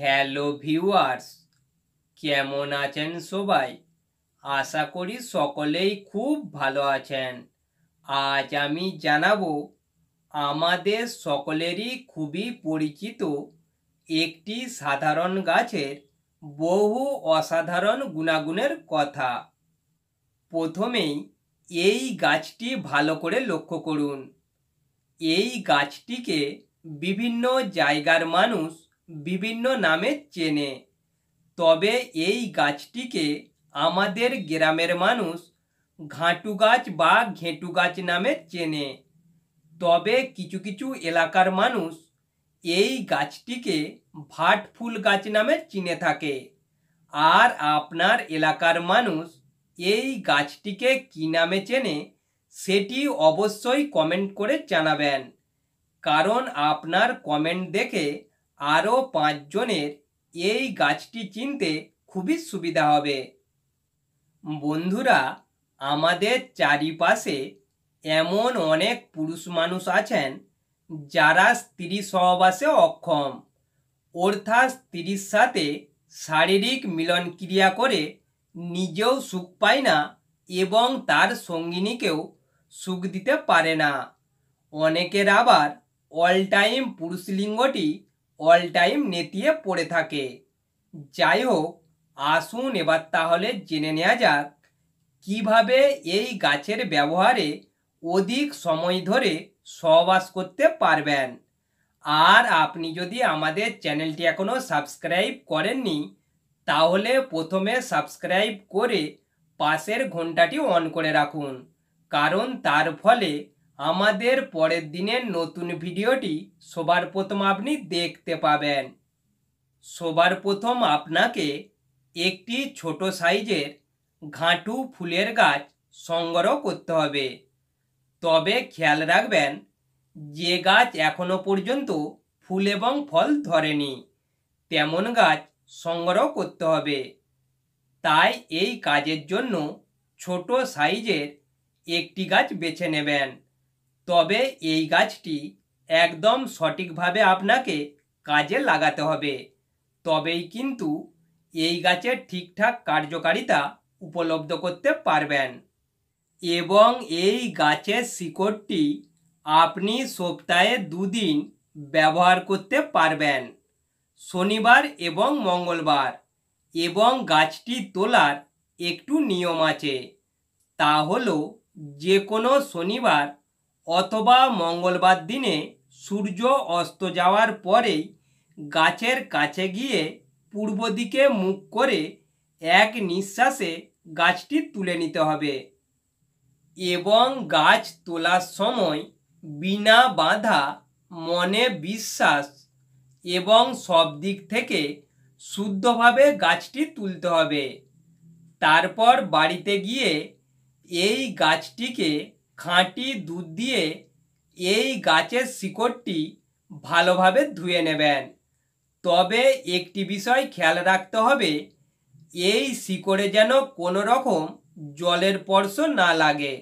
hello viewers কেমন আছেন সবাই আশা করি সকলেই খুব ভালো আছেন আজ আমি জানাবো আমাদের সকলেরই খুবই পরিচিত একটি সাধারণ গাছের বহু অসাধারণ গুণাগুণের কথা প্রথমেই এই গাছটি ভালো করে লক্ষ্য করুন এই গাছটিকে বিভিন্ন জায়গার মানুষ বিভিন্ন নামে চেনে তবে এই গাছটিকে আমাদের গ্রামের মানুষ ঘাঁটু গাছ বা ঘেঁটু গাছ নামে চেনে তবে কিছু কিছু এলাকার মানুষ এই গাছটিকে ভাট ফুল গাছ নামে চিনে থাকে আর আপনার এলাকার মানুষ এই গাছটিকে কী নামে চেনে সেটি অবশ্যই কমেন্ট করে জানাবেন কারণ আপনার কমেন্ট দেখে আরও পাঁচজনের এই গাছটি চিনতে খুবই সুবিধা হবে বন্ধুরা আমাদের চারিপাশে এমন অনেক পুরুষ মানুষ আছেন যারা স্ত্রী সহবাসে অক্ষম অর্থাৎ স্ত্রীর সাথে শারীরিক মিলন ক্রিয়া করে নিজেও সুখ পায় না এবং তার সঙ্গিনীকেও সুখ দিতে পারে না অনেকের আবার অল টাইম পুরুষ লিঙ্গটি অল টাইম নেতিয়ে পড়ে থাকে যাই হোক আসুন এবার তাহলে জেনে নেওয়া যাক কিভাবে এই গাছের ব্যবহারে অধিক সময় ধরে সহবাস করতে পারবেন আর আপনি যদি আমাদের চ্যানেলটি এখনও সাবস্ক্রাইব করেননি তাহলে প্রথমে সাবস্ক্রাইব করে পাশের ঘন্টাটি অন করে রাখুন কারণ তার ফলে আমাদের পরের দিনের নতুন ভিডিওটি সবার প্রথম আপনি দেখতে পাবেন সবার প্রথম আপনাকে একটি ছোট সাইজের ঘাঁটু ফুলের গাছ সংগ্রহ করতে হবে তবে খেয়াল রাখবেন যে গাছ এখনও পর্যন্ত ফুল এবং ফল ধরেনি তেমন গাছ সংগ্রহ করতে হবে তাই এই কাজের জন্য ছোট সাইজের একটি গাছ বেছে নেবেন তবে এই গাছটি একদম সঠিকভাবে আপনাকে কাজে লাগাতে হবে তবেই কিন্তু এই গাছের ঠিকঠাক কার্যকারিতা উপলব্ধ করতে পারবেন এবং এই গাছের শিকড়টি আপনি সপ্তাহে দুদিন ব্যবহার করতে পারবেন শনিবার এবং মঙ্গলবার এবং গাছটি তোলার একটু নিয়ম আছে তা হল যে কোনো শনিবার অথবা মঙ্গলবার দিনে সূর্য অস্ত যাওয়ার পরেই গাছের কাছে গিয়ে পূর্ব দিকে মুখ করে এক নিঃশ্বাসে গাছটি তুলে নিতে হবে এবং গাছ তোলার সময় বিনা বাধা মনে বিশ্বাস এবং সব দিক থেকে শুদ্ধভাবে গাছটি তুলতে হবে তারপর বাড়িতে গিয়ে এই গাছটিকে খাঁটি দুধ দিয়ে এই গাছের শিকড়টি ভালোভাবে ধুয়ে নেবেন তবে একটি বিষয় খেয়াল রাখতে হবে এই শিকড়ে যেন কোনো রকম জলের পর্শ না লাগে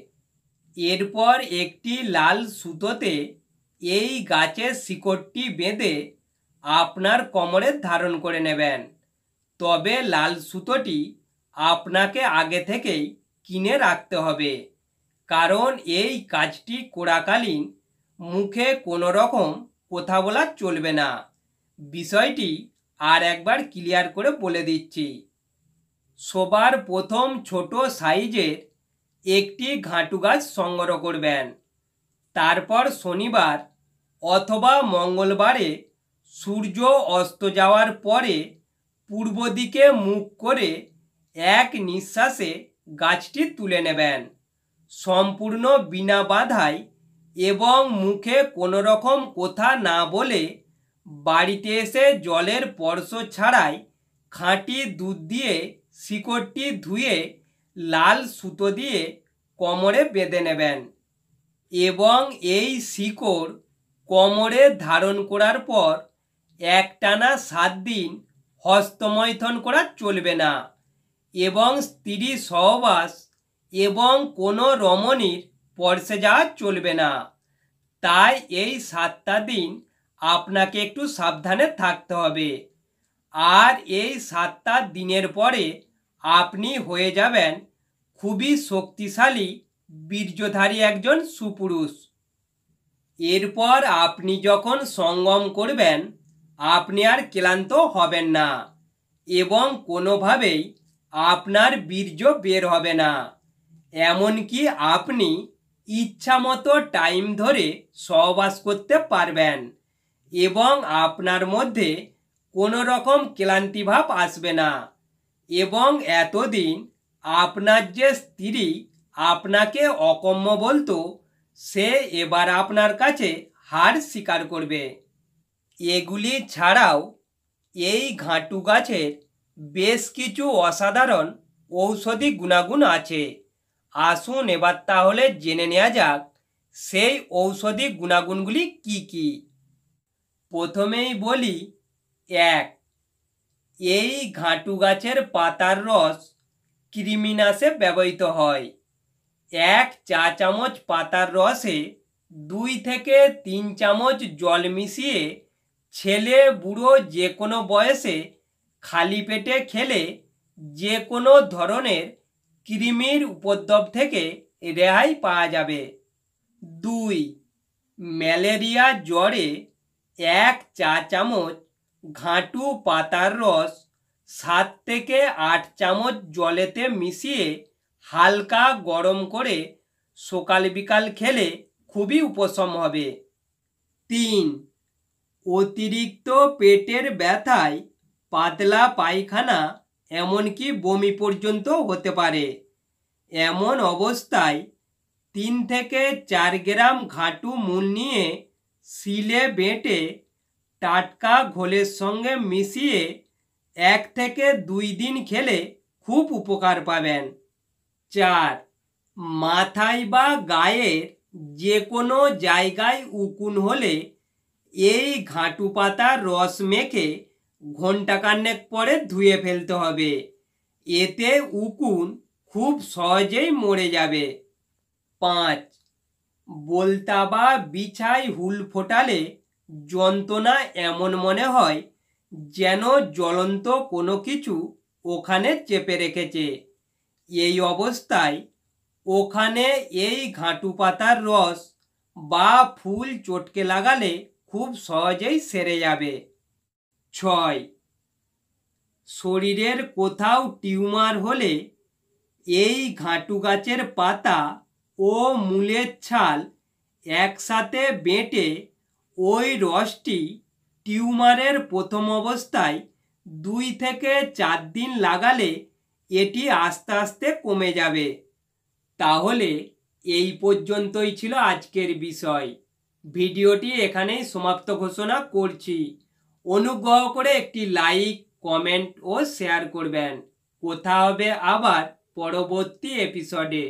এরপর একটি লাল সুতোতে এই গাছের শিকড়টি বেঁধে আপনার কমরে ধারণ করে নেবেন তবে লাল সুতোটি আপনাকে আগে থেকেই কিনে রাখতে হবে কারণ এই কাজটি করাকালীন মুখে কোনো রকম কথা বলা চলবে না বিষয়টি আর একবার ক্লিয়ার করে বলে দিচ্ছি সবার প্রথম ছোট সাইজের একটি ঘাঁটু গাছ সংগ্রহ করবেন তারপর শনিবার অথবা মঙ্গলবারে সূর্য অস্ত যাওয়ার পরে পূর্ব দিকে মুখ করে এক নিঃশ্বাসে গাছটি তুলে নেবেন সম্পূর্ণ বিনা বাধায় এবং মুখে কোনো রকম কথা না বলে বাড়িতে এসে জলের পরশ ছাড়াই খাঁটি দুধ দিয়ে শিকড়টি ধুয়ে লাল সুতো দিয়ে কোমরে বেঁধে নেবেন এবং এই শিকড় কোমরে ধারণ করার পর একটানা সাত দিন হস্তমৈথন করা চলবে না এবং স্ত্রী সহবাস এবং কোনো রমণীর পরশে যাওয়া চলবে না তাই এই সাতটা দিন আপনাকে একটু সাবধানে থাকতে হবে আর এই সাতটা দিনের পরে আপনি হয়ে যাবেন খুবই শক্তিশালী বীর্যধারী একজন সুপুরুষ এরপর আপনি যখন সঙ্গম করবেন আপনি আর ক্লান্ত হবেন না এবং কোনোভাবেই আপনার বীর্য বের হবে না এমনকি আপনি ইচ্ছামতো টাইম ধরে সহবাস করতে পারবেন এবং আপনার মধ্যে কোনো রকম ক্লান্তিভাব আসবে না এবং এতদিন আপনার যে স্ত্রী আপনাকে অকম্য বলতো সে এবার আপনার কাছে হার স্বীকার করবে এগুলি ছাড়াও এই ঘাঁটু গাছের বেশ কিছু অসাধারণ ঔষধি গুণাগুণ আছে আসুন এবার তাহলে জেনে নেওয়া যাক সেই ঔষধি গুণাগুণগুলি কি কি প্রথমেই বলি এক এই ঘাঁটু গাছের পাতার রস কৃমিনাশে ব্যবহৃত হয় এক চা চামচ পাতার রসে দুই থেকে তিন চামচ জল মিশিয়ে ছেলে বুড়ো যে কোনো বয়সে খালি পেটে খেলে যে কোনো ধরনের কৃমির উপদ্রব থেকে রেহাই পাওয়া যাবে দুই ম্যালেরিয়া জ্বরে এক চা চামচ ঘাঁটু পাতার রস সাত থেকে আট চামচ জলেতে মিশিয়ে হালকা গরম করে সকাল বিকাল খেলে খুবই উপশম হবে তিন অতিরিক্ত পেটের ব্যথায় পাতলা পায়খানা এমনকি বমি পর্যন্ত হতে পারে এমন অবস্থায় তিন থেকে চার গ্রাম ঘাটু মূল নিয়ে শিলে বেঁটে টাটকা ঘোলের সঙ্গে মিশিয়ে এক থেকে দুই দিন খেলে খুব উপকার পাবেন চার মাথায় বা গায়ের যে কোনো জায়গায় উকুন হলে এই ঘাঁটু পাতার রস মেখে ঘণ্টাকান্নেক পরে ধুয়ে ফেলতে হবে এতে উকুন খুব সহজেই মরে যাবে পাঁচ বলতা বা বিছায় হুল ফোটালে যন্ত্রণা এমন মনে হয় যেন জ্বলন্ত কোনো কিছু ওখানে চেপে রেখেছে এই অবস্থায় ওখানে এই ঘাঁটু পাতার রস বা ফুল চটকে লাগালে খুব সহজেই সেরে যাবে ছয় শরীরের কোথাও টিউমার হলে এই ঘাঁটু গাছের পাতা ও মূলের ছাল একসাথে বেঁটে ওই রসটি টিউমারের প্রথম অবস্থায় দুই থেকে চার দিন লাগালে এটি আস্তে আস্তে কমে যাবে তাহলে এই পর্যন্তই ছিল আজকের বিষয় ভিডিওটি এখানেই সমাপ্ত ঘোষণা করছি অনুগ্রহ করে একটি লাইক কমেন্ট ও শেয়ার করবেন কথা হবে আবার পরবর্তী এপিসোডে